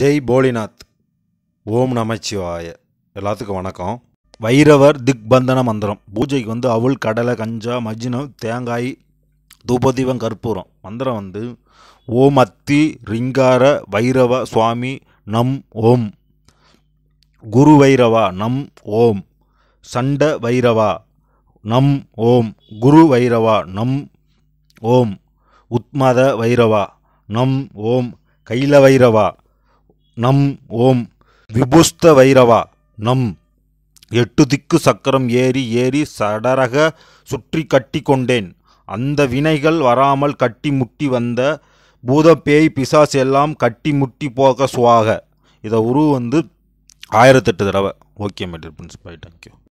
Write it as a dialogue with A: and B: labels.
A: ஜெய் போலிநாத் ஓம் நமச்சிவாய எல்லாத்துக்கும் வணக்கம் வைரவர் திக்பந்தன மந்திரம் பூஜைக்கு வந்து அவுள் கடலை கஞ்சா மஜினம் தேங்காய் தூபதீபம் கற்பூரம் மந்திரம் வந்து ஓம் அத்தி ரிங்கார வைரவ சுவாமி நம் ஓம் குரு வைரவா நம் ஓம் சண்ட வைரவா நம் ஓம் குரு வைரவா நம் ஓம் உத்மத வைரவா நம் ஓம் கைல வைரவா நம் ஓம் விபுஸ்த வைரவா நம் எட்டு திக்கு சக்கரம் ஏறி ஏறி சடரக சுற்றி கட்டி கொண்டேன் அந்த வினைகள் வராமல் கட்டி முட்டி வந்த பூத பேய் பிசாஸ் எல்லாம் கட்டி முட்டி போக சுவாக இதை உருவு வந்து ஆயிரத்தெட்டு தடவை
B: okay my dear bye thank you